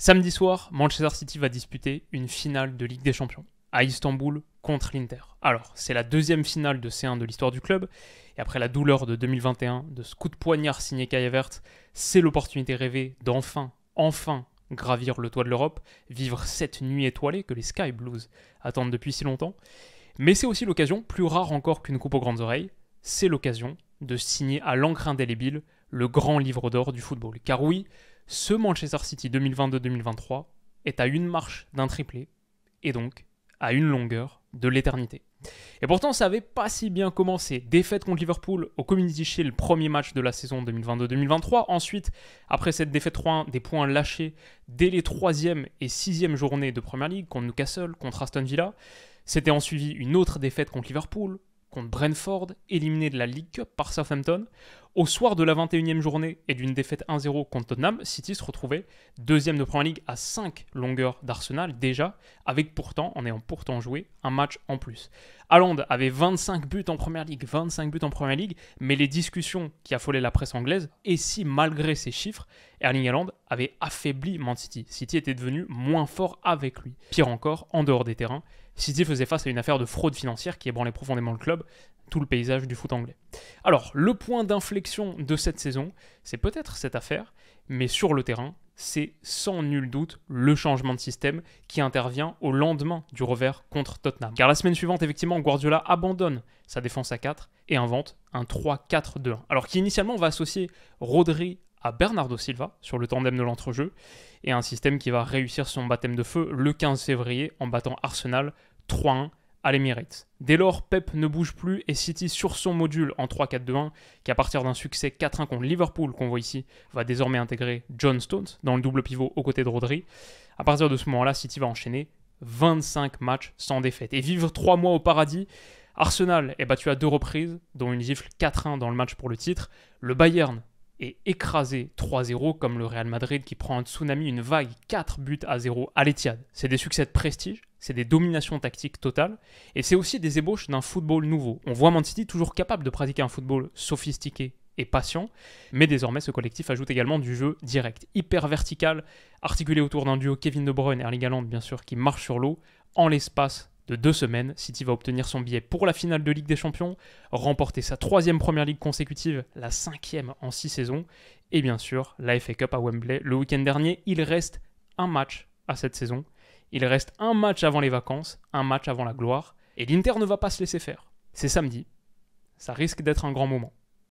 Samedi soir, Manchester City va disputer une finale de Ligue des Champions à Istanbul contre l'Inter. Alors, c'est la deuxième finale de C1 de l'histoire du club, et après la douleur de 2021, de ce coup de poignard signé Kayavert, c'est l'opportunité rêvée d'enfin, enfin gravir le toit de l'Europe, vivre cette nuit étoilée que les Sky Blues attendent depuis si longtemps. Mais c'est aussi l'occasion, plus rare encore qu'une coupe aux grandes oreilles, c'est l'occasion de signer à l'encre indélébile le grand livre d'or du football. Car oui, ce Manchester City 2022-2023 est à une marche d'un triplé, et donc à une longueur de l'éternité. Et pourtant, ça n'avait pas si bien commencé. Défaite contre Liverpool au Community Shield, premier match de la saison 2022-2023. Ensuite, après cette défaite 3-1, des points lâchés dès les 3e et 6e journées de Premier League contre Newcastle, contre Aston Villa. C'était ensuite une autre défaite contre Liverpool, contre Brentford, éliminé de la Ligue Cup par Southampton, au soir de la 21e journée et d'une défaite 1-0 contre Tottenham, City se retrouvait deuxième de Premier League à 5 longueurs d'Arsenal déjà, avec pourtant, en ayant pourtant joué, un match en plus. Haaland avait 25 buts en Première League, 25 buts en Première League, mais les discussions qui affolaient la presse anglaise, et si malgré ces chiffres, Erling Haaland avait affaibli Man City. City était devenu moins fort avec lui. Pire encore, en dehors des terrains, City faisait face à une affaire de fraude financière qui ébranlait profondément le club, tout le paysage du foot anglais. Alors, le point d'inflexion de cette saison, c'est peut-être cette affaire, mais sur le terrain, c'est sans nul doute le changement de système qui intervient au lendemain du revers contre Tottenham. Car la semaine suivante, effectivement, Guardiola abandonne sa défense à 4 et invente un 3-4-2-1. Alors qui initialement va associer Rodri à Bernardo Silva sur le tandem de l'entrejeu et un système qui va réussir son baptême de feu le 15 février en battant Arsenal 3-1 à l'Emirates. Dès lors, Pep ne bouge plus et City sur son module en 3-4-2-1, qui à partir d'un succès 4-1 contre Liverpool qu'on voit ici, va désormais intégrer John Stones dans le double pivot aux côtés de Rodri. À partir de ce moment-là, City va enchaîner 25 matchs sans défaite et vivre 3 mois au paradis. Arsenal est battu à deux reprises, dont une gifle 4-1 dans le match pour le titre. Le Bayern est écrasé 3-0 comme le Real Madrid qui prend un tsunami, une vague 4 buts à 0 à l'Etihad. C'est des succès de prestige c'est des dominations tactiques totales, et c'est aussi des ébauches d'un football nouveau. On voit Man City toujours capable de pratiquer un football sophistiqué et patient, mais désormais ce collectif ajoute également du jeu direct, hyper vertical, articulé autour d'un duo Kevin De Bruyne et Erling Haaland bien sûr, qui marche sur l'eau. En l'espace de deux semaines, City va obtenir son billet pour la finale de Ligue des Champions, remporter sa troisième première ligue consécutive, la cinquième en six saisons, et bien sûr la FA Cup à Wembley le week-end dernier. Il reste un match à cette saison, il reste un match avant les vacances, un match avant la gloire, et l'Inter ne va pas se laisser faire. C'est samedi. Ça risque d'être un grand moment.